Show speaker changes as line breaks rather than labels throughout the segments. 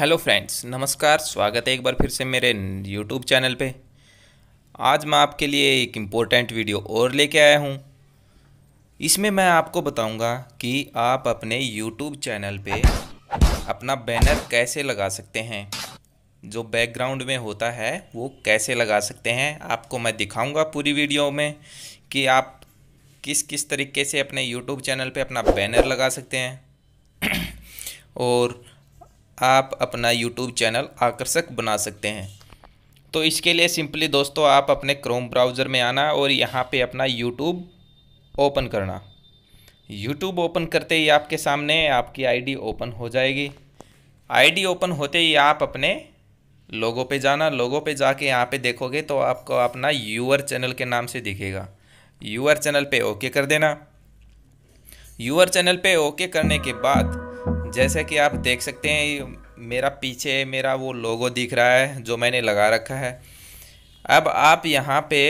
hello friends नमस्कार स्वागत है एक बार फिर से मेरे यूट्यूब चैनल पे आज मैं आपके लिए एक इम्पोर्टेंट वीडियो और लेके आया हूँ इसमें मैं आपको बताऊँगा कि आप अपने यूट्यूब चैनल पे अपना बैनर कैसे लगा सकते हैं जो बैकग्राउंड में होता है वो कैसे लगा सकते हैं आपको मैं दिखाऊँगा पूरी वीडियो में कि आप किस किस तरीके से अपने यूट्यूब चैनल पर अपना बैनर लगा सकते हैं और आप अपना यूट्यूब चैनल आकर्षक बना सकते हैं तो इसके लिए सिंपली दोस्तों आप अपने क्रोम ब्राउज़र में आना और यहाँ पे अपना यूट्यूब ओपन करना यूट्यूब ओपन करते ही आपके सामने आपकी आईडी ओपन हो जाएगी आईडी ओपन होते ही आप अपने लोगों पे जाना लोगों पे जाके यहाँ पे देखोगे तो आपको अपना यूअर चैनल के नाम से दिखेगा यूअर चैनल पे ओके कर देना यूअर चैनल पे ओके करने के बाद जैसे कि आप देख सकते हैं मेरा पीछे मेरा वो लोगो दिख रहा है जो मैंने लगा रखा है अब आप यहाँ पे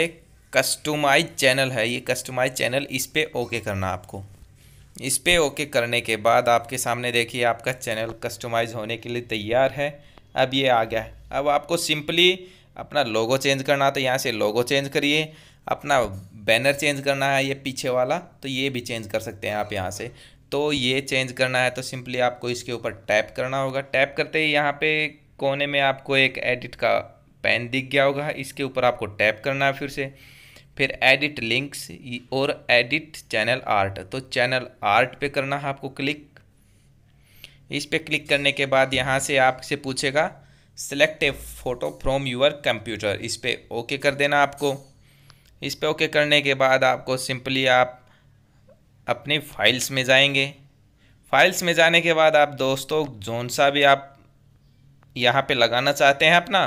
कस्टमाइज चैनल है ये कस्टमाइज चैनल इस पर ओके करना आपको इस पर ओके करने के बाद आपके सामने देखिए आपका चैनल कस्टमाइज होने के लिए तैयार है अब ये आ गया अब आपको सिंपली अपना लोगो चेंज करना है तो यहाँ से लोगो चेंज करिए अपना बैनर चेंज करना है ये पीछे वाला तो ये भी चेंज कर सकते हैं आप यहाँ से तो ये चेंज करना है तो सिंपली आपको इसके ऊपर टैप करना होगा टैप करते ही यहाँ पे कोने में आपको एक एडिट का पेन दिख गया होगा इसके ऊपर आपको टैप करना है फिर से फिर एडिट लिंक्स और एडिट चैनल आर्ट तो चैनल आर्ट पे करना है आपको क्लिक इस पर क्लिक करने के बाद यहाँ से आपसे पूछेगा select a photo from your computer इस पर ओके कर देना आपको इस पर ओके करने के बाद आपको सिंपली आप अपने फाइल्स में जाएंगे फाइल्स में जाने के बाद आप दोस्तों जोन सा भी आप यहाँ पे लगाना चाहते हैं अपना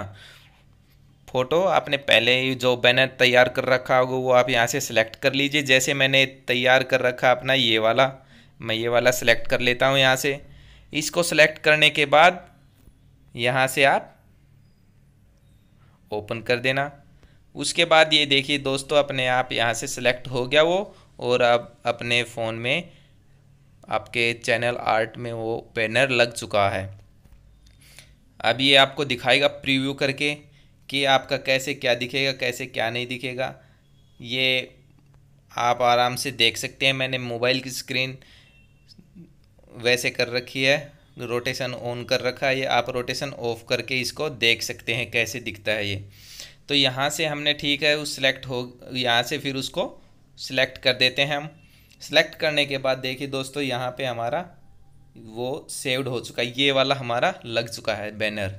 फ़ोटो आपने पहले ही जो बैनर तैयार कर रखा होगा वो आप यहाँ से सिलेक्ट कर लीजिए जैसे मैंने तैयार कर रखा अपना ये वाला मैं ये वाला सिलेक्ट कर लेता हूँ यहाँ से इसको सिलेक्ट करने के बाद यहाँ से आप ओपन कर देना उसके बाद ये देखिए दोस्तों अपने आप यहाँ से सिलेक्ट हो गया वो और अब अपने फ़ोन में आपके चैनल आर्ट में वो बैनर लग चुका है अब ये आपको दिखाएगा प्रीव्यू करके कि आपका कैसे क्या दिखेगा कैसे क्या नहीं दिखेगा ये आप आराम से देख सकते हैं मैंने मोबाइल की स्क्रीन वैसे कर रखी है रोटेशन ऑन कर रखा है ये आप रोटेशन ऑफ करके इसको देख सकते हैं कैसे दिखता है ये तो यहाँ से हमने ठीक है उस सेलेक्ट हो यहाँ से फिर उसको सिलेक्ट कर देते हैं हम सिलेक्ट करने के बाद देखिए दोस्तों यहाँ पे हमारा वो सेव्ड हो चुका है ये वाला हमारा लग चुका है बैनर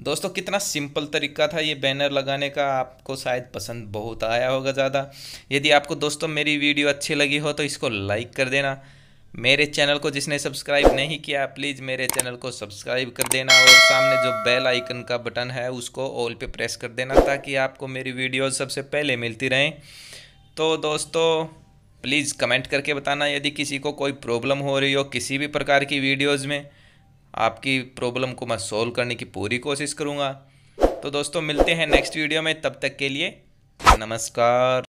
दोस्तों कितना सिंपल तरीका था ये बैनर लगाने का आपको शायद पसंद बहुत आया होगा ज़्यादा यदि आपको दोस्तों मेरी वीडियो अच्छी लगी हो तो इसको लाइक कर देना मेरे चैनल को जिसने सब्सक्राइब नहीं किया प्लीज़ मेरे चैनल को सब्सक्राइब कर देना और सामने जो बेल आइकन का बटन है उसको ऑल पे प्रेस कर देना ताकि आपको मेरी वीडियोज़ सबसे पहले मिलती रहें तो दोस्तों प्लीज़ कमेंट करके बताना यदि किसी को कोई प्रॉब्लम हो रही हो किसी भी प्रकार की वीडियोज़ में आपकी प्रॉब्लम को मैं सोल्व करने की पूरी कोशिश करूँगा तो दोस्तों मिलते हैं नेक्स्ट वीडियो में तब तक के लिए नमस्कार